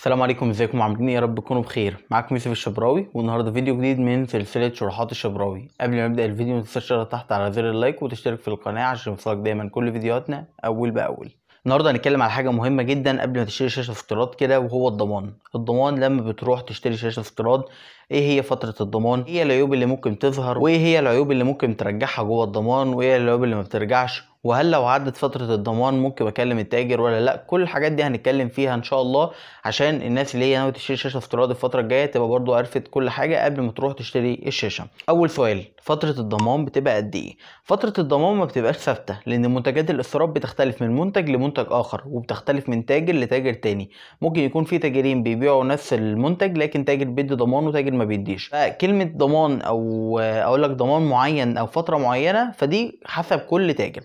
السلام عليكم ازيكم عاملين ايه يا رب تكونوا بخير معاكم يوسف الشبراوي والنهارده فيديو جديد من سلسله شروحات الشبراوي قبل ما نبدا الفيديو ما تنساش تحت على زر اللايك وتشترك في القناه عشان يوصلك دايما كل فيديوهاتنا اول باول النهارده هنتكلم على حاجه مهمه جدا قبل ما تشتري شاشه افتراض كده وهو الضمان الضمان لما بتروح تشتري شاشه افتراض ايه هي فتره الضمان ايه العيوب اللي ممكن تظهر وايه هي العيوب اللي ممكن ترجعها جوه الضمان وايه العيوب اللي ما بترجعش وهل لو عدت فتره الضمان ممكن بكلم التاجر ولا لا كل الحاجات دي هنتكلم فيها ان شاء الله عشان الناس اللي هي ناويه تشتري شاشه افتراضي الفتره الجايه تبقى برضو عرفت كل حاجه قبل ما تروح تشتري الشاشه اول سؤال فتره الضمان بتبقى قد ايه فتره الضمان ما بتبقاش ثابته لان منتجات الاستيراد بتختلف من منتج لمنتج اخر وبتختلف من تاجر لتاجر تاني ممكن يكون في تاجرين بيبيعوا نفس المنتج لكن تاجر بيدي ضمان وتاجر ما بيديش فكلمه ضمان او اقول لك ضمان معين او فتره معينه فدي حسب كل تاجر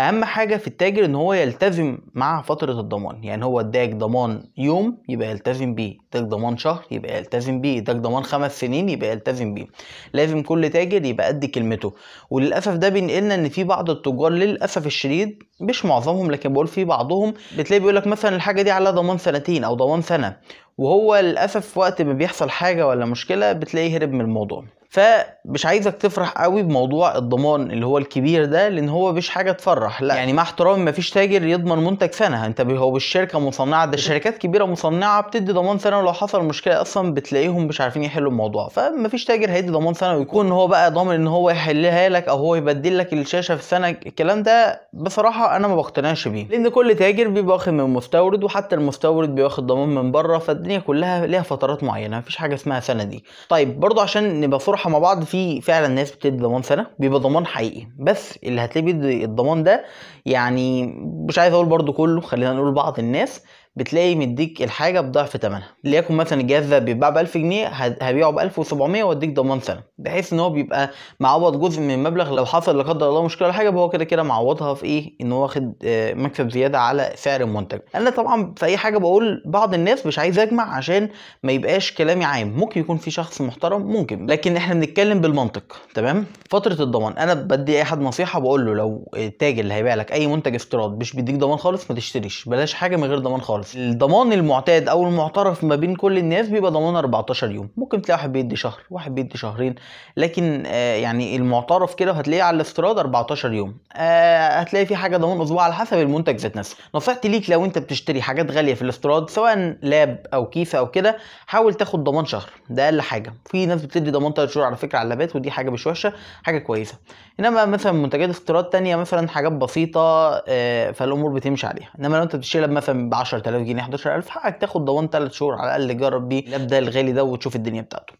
اهم حاجه في التاجر ان هو يلتزم مع فتره الضمان يعني هو اداك ضمان يوم يبقى يلتزم بيه اداك ضمان شهر يبقى يلتزم بيه اداك ضمان خمس سنين يبقى يلتزم بيه لازم كل تاجر يبقى قد كلمته وللاسف ده بينقلنا ان في بعض التجار للاسف الشديد مش معظمهم لكن بقول في بعضهم بتلاقي بيقول لك مثلا الحاجه دي على ضمان سنتين او ضمان سنه وهو للاسف وقت ما بيحصل حاجه ولا مشكله بتلاقيه هرب من الموضوع فمش عايزك تفرح قوي بموضوع الضمان اللي هو الكبير ده لان هو مش حاجه تفرح لا يعني مع احترامي مفيش تاجر يضمن منتج سنه انت هو بالشركه مصنعه ده شركات كبيره مصنعه بتدي ضمان سنه ولو حصل مشكله اصلا بتلاقيهم مش عارفين يحلوا الموضوع فمفيش تاجر هيدي ضمان سنه ويكون هو بقى ضامن ان هو يحلها لك او هو يبدل لك الشاشه في سنه الكلام ده بصراحه انا ما بقتنعش بيه لان كل تاجر بيبقى واخد من مستورد وحتى المستورد بياخد ضمان من بره فالدنيا كلها ليها فترات معينه مفيش حاجه اسمها سنه دي طيب برضو عشان نبقى نروح مع بعض في فعلا ناس بتدي ضمان سنه بيبقى ضمان حقيقي بس اللي هتلاقيه بيدي الضمان ده يعني مش عايز اقول برضو كله خلينا نقول بعض الناس بتلاقي مديك الحاجه بضعف ثمنها ليكن مثلا الجهاز ده بيتباع ب 1000 جنيه هبيعه ب 1700 واديك ضمان سنه بحيث ان هو بيبقى معوض جزء من المبلغ لو حصل لا قدر الله مشكله ولا حاجه هو كده كده معوضها في ايه ان هو واخد آه، مكسب زياده على سعر المنتج انا طبعا في اي حاجه بقول بعض الناس مش عايز اجمع عشان ما يبقاش كلامي عام ممكن يكون في شخص محترم ممكن لكن احنا بنتكلم بالمنطق تمام فتره الضمان انا بدي اي حد نصيحه بقول له لو التاجر اللي هيبيع لك اي منتج افتراض مش بيديك ضمان خالص ما تشتريش بلاش حاجه من غير ضمان خالص الضعف الضمان المعتاد او المعترف ما بين كل الناس بيبقى ضمان 14 يوم ممكن تلاقي واحد بيدي شهر واحد بيدي شهرين لكن آه يعني المعترف كده هتلاقيه على الافتراض 14 يوم آه هتلاقي في حاجه ضمان اسبوع على حسب المنتج ذات نفسه نصيحتي ليك لو انت بتشتري حاجات غاليه في الافتراض سواء لاب او كيسه او كده حاول تاخد ضمان شهر ده اقل حاجه في ناس بتدي ضمان 3 شهور على فكره على اللابات ودي حاجه مش وحشه حاجه كويسه انما مثلا منتجات افتراض تانية مثلا حاجات بسيطه آه فالامور بتمشي عليها انما لو انت بتشتري لاب مثلا ب 10 3000 جنيه 11000 حقك تاخد ضمان 3 شهور على الاقل تجرب بيه اللاب ده الغالي ده وتشوف الدنيا بتاعته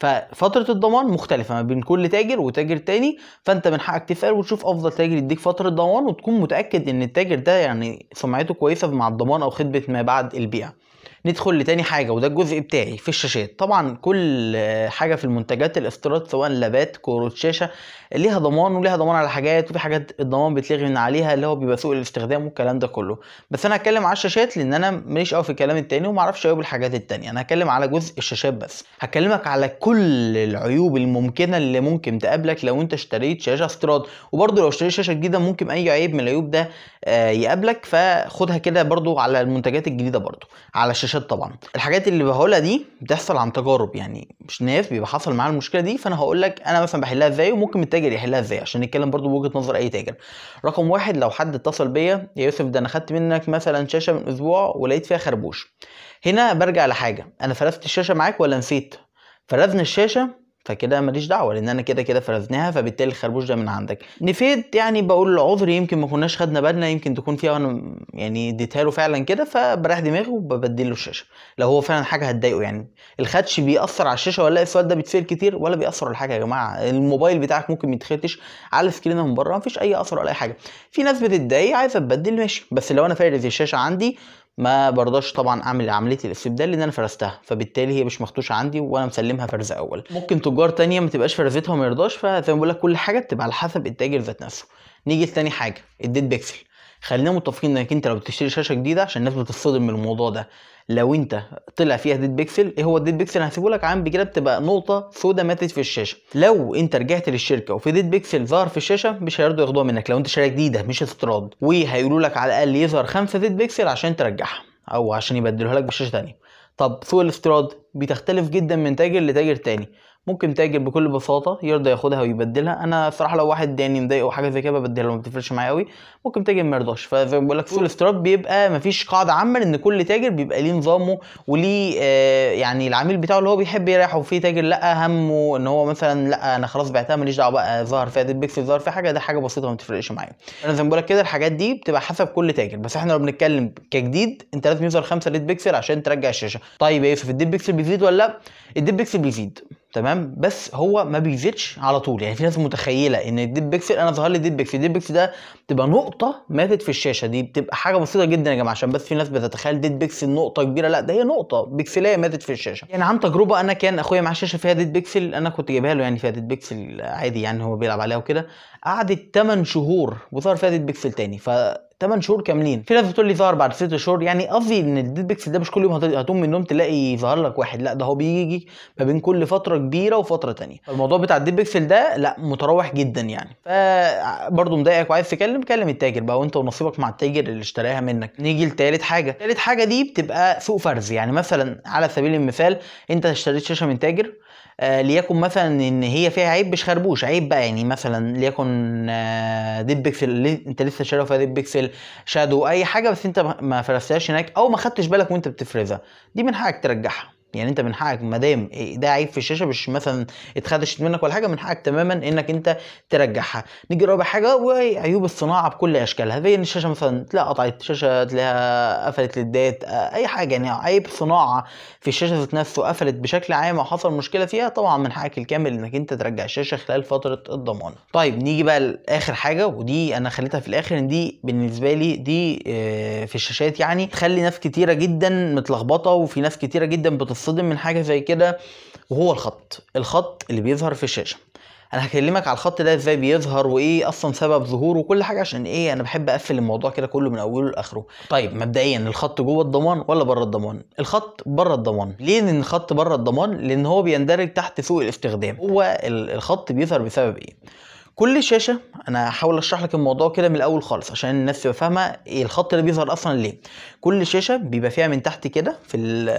ففتره الضمان مختلفه ما بين كل تاجر وتاجر تاني فانت من حقك تسال وتشوف افضل تاجر يديك فتره ضمان وتكون متاكد ان التاجر ده يعني سمعته كويسه مع الضمان او خدمه ما بعد البيع ندخل لتاني حاجه وده الجزء بتاعي في الشاشات طبعا كل حاجه في المنتجات الافتراض سواء لابات كروت شاشه ليها ضمان وليها ضمان على حاجات وفي حاجات الضمان بيتلغي من عليها اللي هو بيبقى سوء الاستخدام والكلام ده كله بس انا هتكلم على الشاشات لان انا ماليش قوي في الكلام التاني وما اعرفش قوي الحاجات التانيه انا هتكلم على جزء الشاشات بس هكلمك على كل العيوب الممكنه اللي ممكن تقابلك لو انت اشتريت شاشه افتراض وبرده لو اشتريت شاشه جديده ممكن اي عيب من العيوب ده آه، يقابلك فخدها كده برده على المنتجات الجديده برده على الشاشات ارشاد طبعا الحاجات اللي بقولها دي بتحصل عن تجارب يعني مش ناس بيبقى حصل معاه المشكله دي فانا هقول لك انا مثلا بحلها ازاي وممكن التاجر يحلها ازاي عشان نتكلم برضو بوجهه نظر اي تاجر رقم واحد لو حد اتصل بيا يا يوسف ده انا خدت منك مثلا شاشه من اسبوع ولقيت فيها خربوش هنا برجع لحاجه انا فرزت الشاشه معاك ولا نسيت فرزنا الشاشه فكده ماليش دعوه لان انا كده كده فرزناها فبالتالي الخربوش ده من عندك نفيد يعني بقول عذر يمكن ما كناش خدنا بالنا يمكن تكون فيها انا يعني اديتها له فعلا كده فبريح دماغي وببدل له الشاشه لو هو فعلا حاجه هتضايقه يعني الخدش بيأثر على الشاشه ولا السؤال ده بيتفعل كتير ولا بيأثر على حاجه يا جماعه الموبايل بتاعك ممكن ما يتخدش على السكرين من بره مفيش اي اثر ولا اي حاجه في ناس بتتضايق عايزه تبدل ماشي بس لو انا فارز الشاشه عندي ما برضاش طبعا اعمل عمليه الاستبدال لان انا فرزتها فبالتالي هي مش مخدوشه عندي وانا مسلمها فرز اول ممكن تجار تانية ما تبقاش فرزتها وما يرضاش فزي ما بقول لك كل حاجه بتبقى على حسب التاجر ذات نفسه نيجي لتاني حاجه الديت بيكسل خلينا متفقين انك انت لو بتشتري شاشه جديده عشان الناس بتتصدم من الموضوع ده لو انت طلع فيها ديد بيكسل ايه هو الديد بيكسل هسيبه لك عام بكده بتبقى نقطه سودا ماتت في الشاشه لو انت رجعت للشركه وفي ديد بيكسل ظهر في الشاشه مش هيرضوا ياخدوها منك لو انت شاشه جديده مش استيراد وهيقولوا لك على الاقل يظهر خمسة ديد بيكسل عشان ترجعها او عشان يبدلوها لك بشاشه ثانيه طب سوق الاستيراد بتختلف جدا من تاجر لتاجر تاني ممكن تاجر بكل بساطه يرضى ياخدها ويبدلها انا الصراحه لو واحد داني يعني مضايقه وحاجه زي كده ببدلها ما بتفرقش معايا قوي ممكن تاجر ما يرضاش فزي ما بقول لك سوق ستراب بيبقى ما فيش قاعده عامه ان كل تاجر بيبقى ليه نظامه وليه آه يعني العميل بتاعه اللي هو بيحب يريحه وفي تاجر لا همه ان هو مثلا لا انا خلاص بعتها ماليش دعوه بقى ظهر فيها ديت بيكسل ظهر فيها حاجه ده حاجه بسيطه ما بتفرقش معايا انا زي ما بقول لك كده الحاجات دي بتبقى حسب كل تاجر بس احنا لو بنتكلم كجديد انت لازم يظهر 5 ديت بيكسل عشان ترجع الشاشه طيب يا يوسف الديت بيكسل بيزيد ولا لا الديت بيكسل بيزيد تمام بس هو ما بيزيدش على طول يعني في ناس متخيله ان الديب بيكسل انا ظهر لي ديب بيكسل الديب بيكسل ده بتبقى نقطه ماتت في الشاشه دي بتبقى حاجه بسيطه جدا يا جماعه عشان بس في ناس بتتخيل ديب بيكسل نقطه كبيره لا ده هي نقطه بيكسليه ماتت في الشاشه يعني عن تجربه انا كان اخويا معاه شاشه فيها ديد بيكسل انا كنت جايبها له يعني فيها ديد بيكسل عادي يعني هو بيلعب عليها وكده قعدت 8 شهور وظهر فيها ديد بيكسل تاني ف 8 شهور كاملين في ناس بتقول لي ظهر بعد 6 شهور يعني قصدي ان الديد بيكسل ده مش كل يوم هتقوم من النوم تلاقي ظهر لك واحد لا ده هو بيجي ما بين كل فتره كبيره وفتره ثانيه فالموضوع بتاع الديد بيكسل ده لا متراوح جدا يعني فبرضه مضايقك وعايز تكلم كلم التاجر بقى وانت ونصيبك مع التاجر اللي اشتراها منك نيجي لتالت حاجه تالت حاجه دي بتبقى سوق فرز يعني مثلا على سبيل المثال انت اشتريت شاشه من تاجر آه ليكن مثلا ان هي فيها عيب مش خربوش عيب بقى يعني مثلا ليكن آه ديب بيكسل انت لسه شايفها ديب بيكسل شادو اي حاجه بس انت ما فرستهاش هناك او ما خدتش بالك وانت بتفرزها دي من حقك ترجعها يعني انت من حقك ما دام ده عيب في الشاشه مش مثلا اتخدشت منك ولا حاجه من حقك تماما انك انت ترجعها نيجي رابع حاجه وهي عيوب الصناعه بكل اشكالها زي ان الشاشه مثلا تلاقيها قطعت شاشه تلاقيها قفلت للدات اي حاجه يعني عيب صناعه في الشاشه ذات نفسه قفلت بشكل عام او حصل مشكله فيها طبعا من حقك الكامل انك انت ترجع الشاشه خلال فتره الضمان طيب نيجي بقى لاخر حاجه ودي انا خليتها في الاخر ان دي بالنسبه لي دي آه، في الشاشات يعني تخلي ناس كتيره جدا متلخبطه وفي ناس كتيره جدا بتص هتتصدم من حاجه زي كده وهو الخط الخط اللي بيظهر في الشاشه انا هكلمك على الخط ده ازاي بيظهر وايه اصلا سبب ظهوره وكل حاجه عشان ايه انا بحب اقفل الموضوع كده كله من اوله لاخره طيب مبدئيا الخط جوه الضمان ولا بره الضمان الخط بره الضمان ليه لان الخط بره الضمان لان هو بيندرج تحت سوء الاستخدام هو الخط بيظهر بسبب ايه كل شاشه انا هحاول اشرح لك الموضوع كده من الاول خالص عشان الناس تبقى فاهمه ايه الخط اللي بيظهر اصلا ليه كل شاشه بيبقى فيها من تحت كده في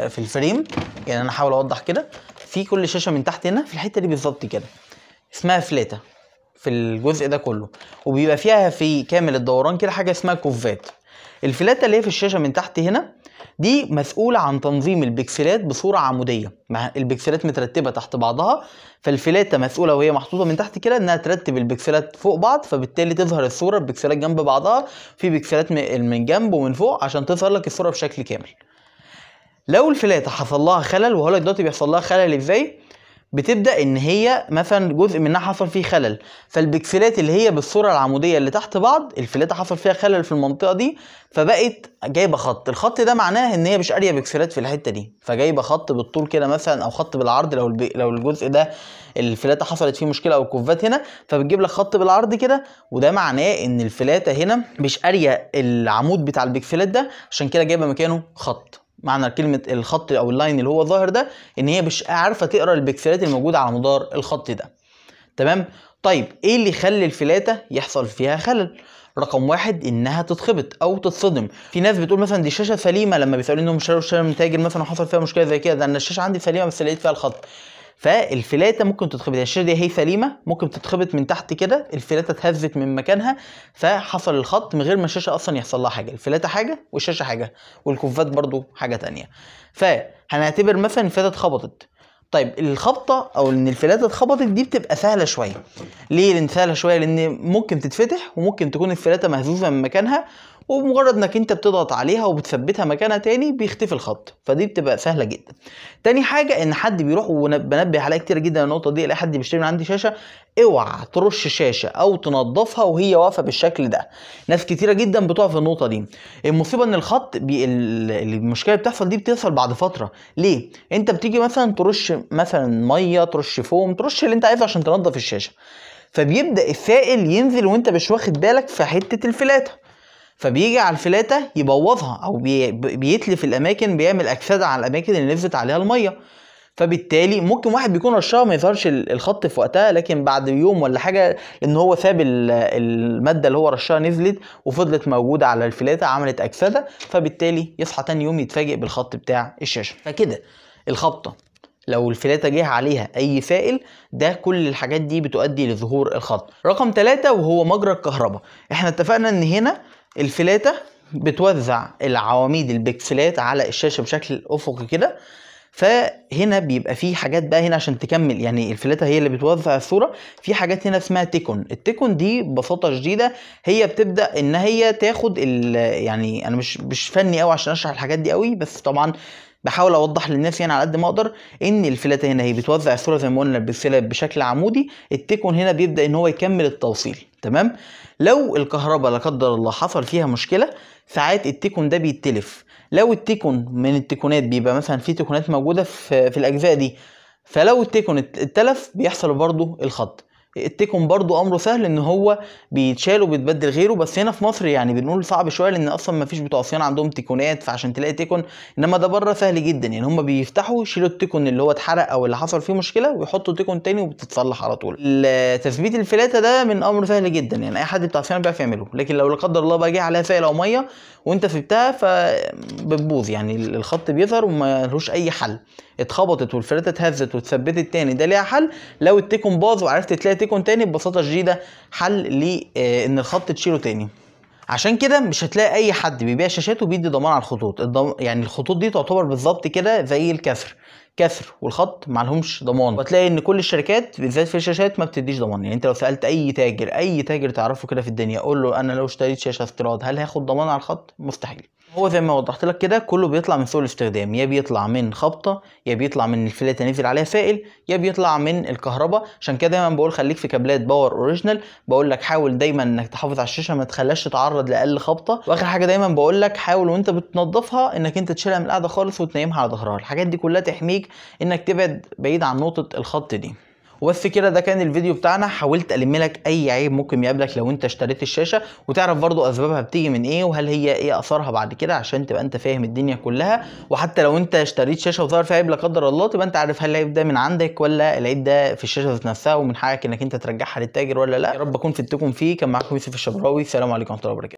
في الفريم يعني انا هحاول اوضح كده في كل شاشه من تحت هنا في الحته دي بالظبط كده اسمها فلاته في الجزء ده كله وبيبقى فيها في كامل الدوران كده حاجه اسمها كوفات الفلاته اللي هي في الشاشه من تحت هنا دي مسؤوله عن تنظيم البكسلات بصوره عموديه مع البكسلات مترتبه تحت بعضها فالفلاته مسؤوله وهي محطوطه من تحت كده انها ترتب البكسلات فوق بعض فبالتالي تظهر الصوره البكسلات جنب بعضها في بكسلات من جنب ومن فوق عشان تظهر لك الصوره بشكل كامل لو الفلاته حصل لها خلل وهقول لك دلوقتي بيحصل لها خلل ازاي بتبدا ان هي مثلا جزء منها حصل فيه خلل فالبكسلات اللي هي بالصوره العموديه اللي تحت بعض الفلاته حصل فيها خلل في المنطقه دي فبقت جايبه خط الخط ده معناه ان هي مش قاريه بكسلات في الحته دي فجايبه خط بالطول كده مثلا او خط بالعرض لو البي... لو الجزء ده الفلاته حصلت فيه مشكله او الكوفات هنا فبتجيب لك خط بالعرض كده وده معناه ان الفلاته هنا مش قاريه العمود بتاع البكسلات ده عشان كده جايبه مكانه خط معنى كلمه الخط او اللاين اللي هو ظاهر ده ان هي مش عارفه تقرا البكسلات الموجوده على مدار الخط ده تمام طيب ايه اللي يخلي الفلاته يحصل فيها خلل رقم واحد انها تتخبط او تتصدم في ناس بتقول مثلا دي الشاشه سليمه لما بيسالوا انهم شالوا الشاشه من تاجر مثلا وحصل فيها مشكله زي كده ده انا الشاشه عندي سليمه بس لقيت فيها الخط فالفلاته ممكن تتخبط يعني الشاشه دي هي سليمه ممكن تتخبط من تحت كده الفلاته اتهزت من مكانها فحصل الخط من غير ما الشاشه اصلا يحصل لها حاجه الفلاته حاجه والشاشه حاجه والكوفات برضو حاجه تانية فهنعتبر مثلا الفلاته اتخبطت طيب الخبطه او ان الفلاته اتخبطت دي بتبقى سهله شويه ليه لان سهله شويه لان ممكن تتفتح وممكن تكون الفلاته مهزوزه من مكانها وبمجرد انك انت بتضغط عليها وبتثبتها مكانها تاني بيختفي الخط فدي بتبقى سهله جدا تاني حاجه ان حد بيروح وبنبه عليها كتير جدا النقطه دي لأي حد بيشتري من عندي شاشه اوعى ترش شاشه او تنظفها وهي واقفه بالشكل ده ناس كتيره جدا بتقع في النقطه دي المصيبه ان الخط بي... المشكله بتحصل دي بتحصل بعد فتره ليه انت بتيجي مثلا ترش مثلا ميه ترش فوم ترش اللي انت عايزه عشان تنظف الشاشه فبيبدا السائل ينزل وانت مش واخد بالك في حته الفلاته فبيجي على الفلاته يبوظها او بيتلف الاماكن بيعمل اكسده على الاماكن اللي نزلت عليها الميه فبالتالي ممكن واحد بيكون رشها ما يظهرش الخط في وقتها لكن بعد يوم ولا حاجه ان هو ساب الماده اللي هو رشها نزلت وفضلت موجوده على الفلاته عملت اكسده فبالتالي يصحى تاني يوم يتفاجئ بالخط بتاع الشاشه فكده الخبطه لو الفلاته جه عليها اي سائل ده كل الحاجات دي بتؤدي لظهور الخط رقم ثلاثة وهو مجرى الكهرباء احنا اتفقنا ان هنا الفلاتة بتوزع العواميد البكسلات على الشاشة بشكل أفقي كده فهنا بيبقى في حاجات بقى هنا عشان تكمل يعني الفلاتة هي اللي بتوزع الصورة في حاجات هنا اسمها تيكون التيكون دي ببساطة شديدة هي بتبدأ ان هي تاخد ال يعني انا مش مش فني قوي عشان اشرح الحاجات دي قوي بس طبعا بحاول اوضح للناس يعني على قد ما اقدر ان الفلاته هنا هي بتوزع الصوره زي ما قلنا بالسلاب بشكل عمودي التكون هنا بيبدا ان هو يكمل التوصيل تمام لو الكهرباء لا قدر الله حصل فيها مشكله ساعات التكون ده بيتلف لو التكون من التكونات بيبقى مثلا في تكونات موجوده في, الاجزاء دي فلو التكون اتلف بيحصل برضه الخط التيكون برضو امره سهل ان هو بيتشال وبيتبدل غيره بس هنا في مصر يعني بنقول صعب شويه لان اصلا ما فيش بتوع صيانه عندهم تيكونات فعشان تلاقي تيكون انما ده بره سهل جدا يعني هم بيفتحوا يشيلوا التيكون اللي هو اتحرق او اللي حصل فيه مشكله ويحطوا تيكون تاني وبتتصلح على طول تثبيت الفلاته ده من امر سهل جدا يعني اي حد بتاع صيانه بيعرف يعمله لكن لو لا قدر الله بقى جه عليها سائل او ميه وانت سبتها فبتبوظ يعني الخط بيظهر وما لهوش اي حل اتخبطت والفلاته اتهزت واتثبتت تاني ده ليها حل لو التيكون باظ وعرفت تلاقي تكتيكهم تاني ببساطه شديده حل لان آه، الخط تشيله تاني عشان كده مش هتلاقي اي حد بيبيع شاشات وبيدي ضمان على الخطوط الضم... يعني الخطوط دي تعتبر بالظبط كده زي الكسر كسر والخط ما لهمش ضمان وتلاقي ان كل الشركات بالذات في الشاشات ما بتديش ضمان يعني انت لو سالت اي تاجر اي تاجر تعرفه كده في الدنيا قول له انا لو اشتريت شاشه استيراد هل هاخد ضمان على الخط مستحيل هو زي ما وضحت لك كده كله بيطلع من سوء الاستخدام يا بيطلع من خبطه يا بيطلع من الفلاته نزل عليها سائل يا بيطلع من الكهرباء عشان كده دايما بقول خليك في كابلات باور اوريجينال بقول لك حاول دايما انك تحافظ على الشاشه ما تخليهاش تتعرض لاقل خبطه واخر حاجه دايما بقول لك حاول وانت بتنظفها انك انت تشيلها من القعده خالص وتنيمها على ظهرها الحاجات دي كلها تحميك ليك انك تبعد بعيد عن نقطه الخط دي وبس كده ده كان الفيديو بتاعنا حاولت الم لك اي عيب ممكن يقابلك لو انت اشتريت الشاشه وتعرف برضو اسبابها بتيجي من ايه وهل هي ايه اثرها بعد كده عشان تبقى انت فاهم الدنيا كلها وحتى لو انت اشتريت شاشه وظهر فيها عيب لا قدر الله تبقى انت عارف هل العيب ده من عندك ولا العيب ده في الشاشه ذات نفسها ومن حقك انك انت ترجعها للتاجر ولا لا يا رب اكون فدتكم فيه كان معاكم يوسف الشبراوي السلام عليكم ورحمه الله وبركاته